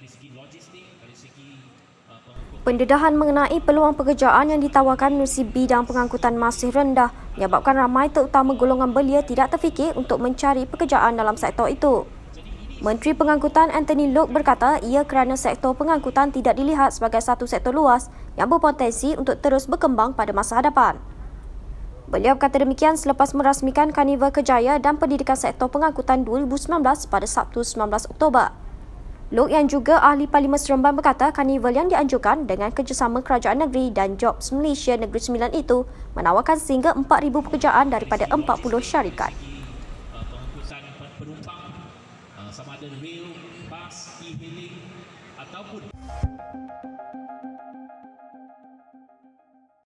Uh, Pendedahan mengenai peluang pekerjaan yang ditawarkan menerusi bidang pengangkutan masih rendah menyebabkan ramai terutama golongan belia tidak terfikir untuk mencari pekerjaan dalam sektor itu. Menteri Pengangkutan Anthony Lok berkata ia kerana sektor pengangkutan tidak dilihat sebagai satu sektor luas yang berpotensi untuk terus berkembang pada masa hadapan. Beliau berkata demikian selepas merasmikan kaniva Kejaya dan Pendidikan Sektor Pengangkutan 2019 pada Sabtu 19 Oktober. Luke yang juga ahli Parlimen Seremban berkata karnival yang dianjurkan dengan kerjasama Kerajaan Negeri dan Jobs Malaysia Negeri Sembilan itu menawarkan sehingga 4,000 pekerjaan daripada 40 syarikat.